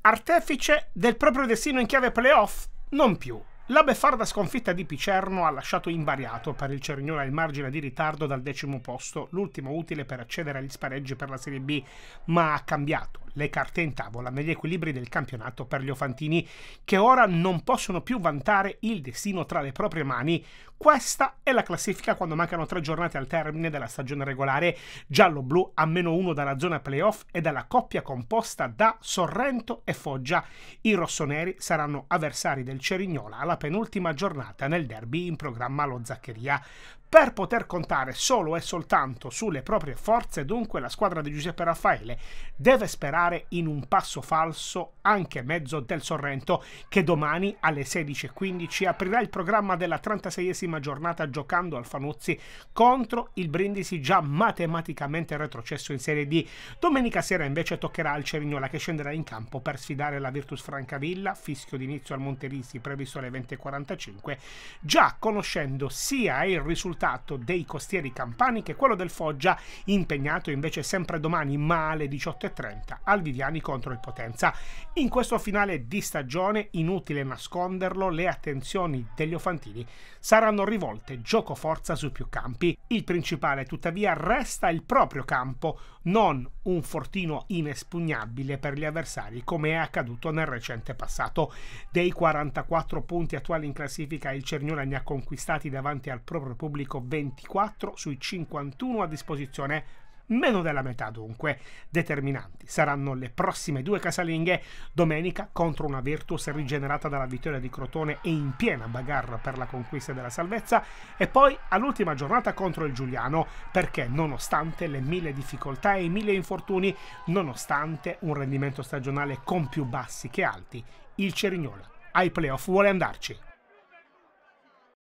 Artefice del proprio destino in chiave playoff? Non più. La beffarda sconfitta di Picerno ha lasciato invariato per il Cerignola il margine di ritardo dal decimo posto, l'ultimo utile per accedere agli spareggi per la Serie B, ma ha cambiato le carte in tavola negli equilibri del campionato per gli Ofantini, che ora non possono più vantare il destino tra le proprie mani. Questa è la classifica quando mancano tre giornate al termine della stagione regolare. Giallo-blu a meno uno dalla zona playoff e dalla coppia composta da Sorrento e Foggia. I rossoneri saranno avversari del Cerignola alla penultima giornata nel derby in programma allo Zaccheria. Per poter contare solo e soltanto sulle proprie forze, dunque, la squadra di Giuseppe Raffaele deve sperare in un passo falso anche mezzo del Sorrento, che domani alle 16.15 aprirà il programma della 36esima giornata giocando al Fanuzzi contro il Brindisi già matematicamente retrocesso in Serie D. Domenica sera invece toccherà al Cerignola che scenderà in campo per sfidare la Virtus Francavilla, fischio d'inizio al Monterisi previsto alle 20.45, già conoscendo sia il risultato risultato dei costieri campani che quello del Foggia, impegnato invece sempre domani ma alle 18.30 al Viviani contro il Potenza. In questo finale di stagione, inutile nasconderlo, le attenzioni degli ofantini saranno rivolte gioco forza su più campi. Il principale tuttavia resta il proprio campo, non un fortino inespugnabile per gli avversari come è accaduto nel recente passato. Dei 44 punti attuali in classifica il Cernione ne ha conquistati davanti al proprio pubblico pubblico 24 sui 51 a disposizione meno della metà dunque determinanti. Saranno le prossime due casalinghe domenica contro una Virtus rigenerata dalla vittoria di Crotone e in piena bagarra per la conquista della salvezza e poi all'ultima giornata contro il Giuliano perché nonostante le mille difficoltà e i mille infortuni, nonostante un rendimento stagionale con più bassi che alti, il Cerignola ai playoff vuole andarci.